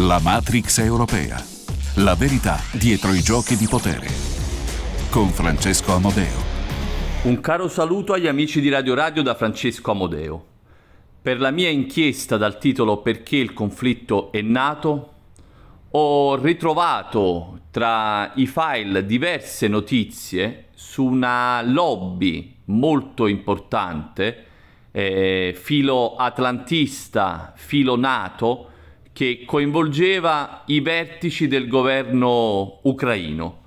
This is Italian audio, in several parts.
La Matrix europea. La verità dietro i giochi di potere. Con Francesco Amodeo. Un caro saluto agli amici di Radio Radio da Francesco Amodeo. Per la mia inchiesta dal titolo Perché il conflitto è nato, ho ritrovato tra i file diverse notizie su una lobby molto importante, eh, filo atlantista, filo nato, che coinvolgeva i vertici del governo ucraino.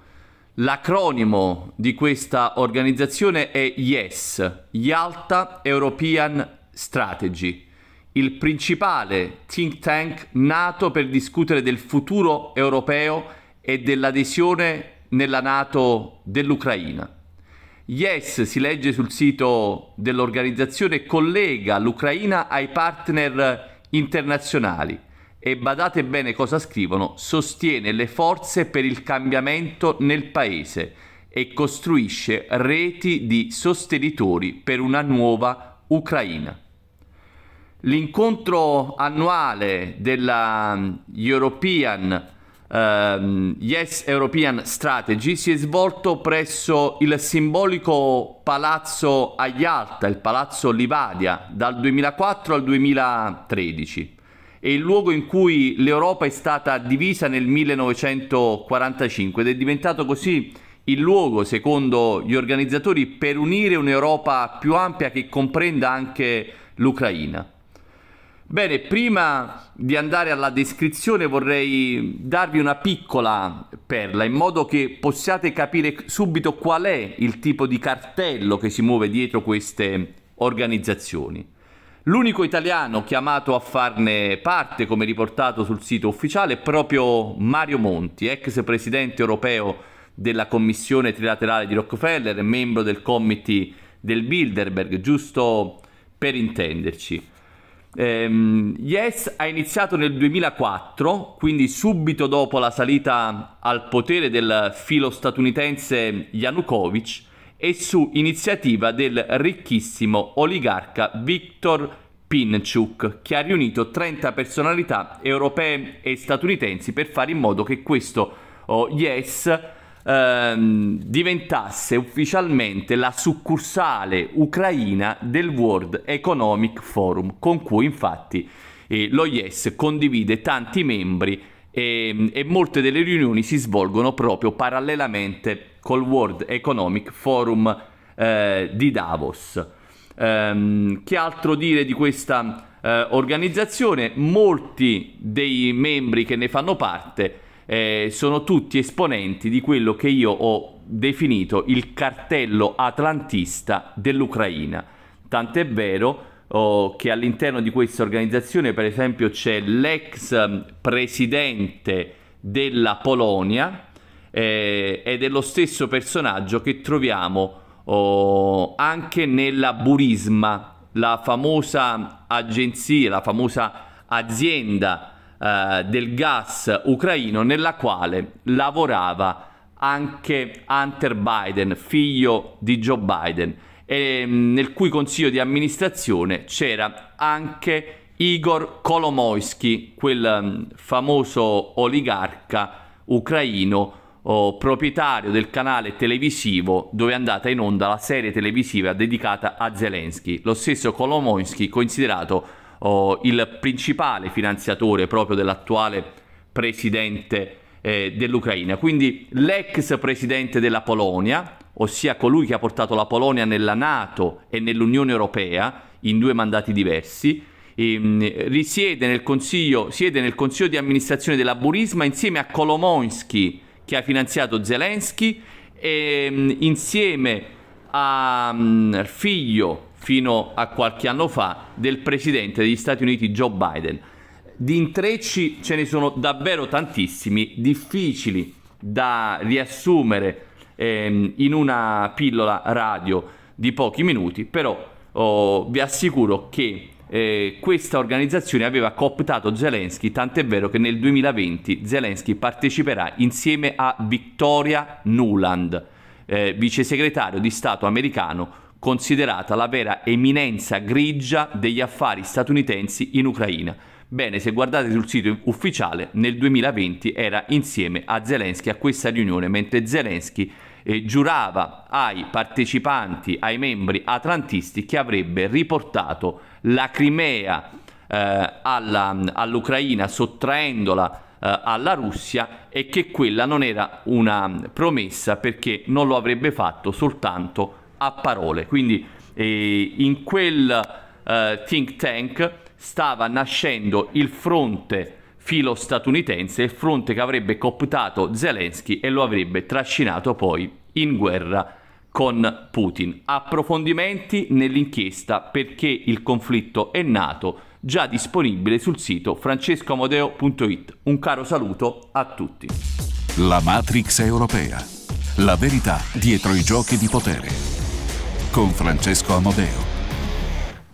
L'acronimo di questa organizzazione è YES, Yalta European Strategy, il principale think tank nato per discutere del futuro europeo e dell'adesione nella Nato dell'Ucraina. Yes si legge sul sito dell'organizzazione collega l'Ucraina ai partner internazionali e badate bene cosa scrivono, sostiene le forze per il cambiamento nel paese e costruisce reti di sostenitori per una nuova Ucraina. L'incontro annuale della mm, European, uh, Yes European Strategy si è svolto presso il simbolico palazzo Aialta, il palazzo Livadia, dal 2004 al 2013 è il luogo in cui l'Europa è stata divisa nel 1945 ed è diventato così il luogo, secondo gli organizzatori, per unire un'Europa più ampia che comprenda anche l'Ucraina. Bene, prima di andare alla descrizione vorrei darvi una piccola perla in modo che possiate capire subito qual è il tipo di cartello che si muove dietro queste organizzazioni. L'unico italiano chiamato a farne parte, come riportato sul sito ufficiale, è proprio Mario Monti, ex presidente europeo della commissione trilaterale di Rockefeller e membro del committee del Bilderberg, giusto per intenderci. Ehm, yes ha iniziato nel 2004, quindi subito dopo la salita al potere del filo statunitense Yanukovych, e su iniziativa del ricchissimo oligarca Viktor Pinchuk, che ha riunito 30 personalità europee e statunitensi per fare in modo che questo oh, Yes ehm, diventasse ufficialmente la succursale ucraina del World Economic Forum, con cui infatti eh, lo Yes condivide tanti membri e, ehm, e molte delle riunioni si svolgono proprio parallelamente col World Economic Forum eh, di Davos. Ehm, che altro dire di questa eh, organizzazione? Molti dei membri che ne fanno parte eh, sono tutti esponenti di quello che io ho definito il cartello atlantista dell'Ucraina. Tant'è vero che oh, che all'interno di questa organizzazione, per esempio, c'è l'ex ehm, presidente della Polonia eh, ed è lo stesso personaggio che troviamo oh, anche nella Burisma, la famosa agenzia, la famosa azienda eh, del gas ucraino nella quale lavorava anche Hunter Biden, figlio di Joe Biden eh, nel cui consiglio di amministrazione c'era anche Igor Kolomoisky, quel mm, famoso oligarca ucraino oh, proprietario del canale televisivo dove è andata in onda la serie televisiva dedicata a Zelensky. Lo stesso Kolomoisky considerato oh, il principale finanziatore proprio dell'attuale presidente eh, dell'Ucraina. Quindi l'ex presidente della Polonia, ossia colui che ha portato la Polonia nella Nato e nell'Unione Europea in due mandati diversi, ehm, risiede nel consiglio, siede nel consiglio di amministrazione della Burisma insieme a Kolomoisky che ha finanziato Zelensky e ehm, insieme mm, al figlio fino a qualche anno fa del presidente degli Stati Uniti Joe Biden. Di intrecci ce ne sono davvero tantissimi, difficili da riassumere ehm, in una pillola radio di pochi minuti, però oh, vi assicuro che eh, questa organizzazione aveva cooptato Zelensky, tant'è vero che nel 2020 Zelensky parteciperà insieme a Victoria Nuland, eh, vice segretario di Stato americano, considerata la vera eminenza grigia degli affari statunitensi in Ucraina. Bene, se guardate sul sito ufficiale, nel 2020 era insieme a Zelensky a questa riunione, mentre Zelensky eh, giurava ai partecipanti, ai membri atlantisti, che avrebbe riportato la Crimea eh, alla, all'Ucraina sottraendola eh, alla Russia e che quella non era una promessa perché non lo avrebbe fatto soltanto a parole. Quindi eh, in quel eh, think tank stava nascendo il fronte filo statunitense, il fronte che avrebbe cooptato Zelensky e lo avrebbe trascinato poi in guerra con Putin. Approfondimenti nell'inchiesta perché il conflitto è nato già disponibile sul sito francescoamodeo.it. Un caro saluto a tutti. La Matrix europea. La verità dietro i giochi di potere. Con Francesco Amodeo.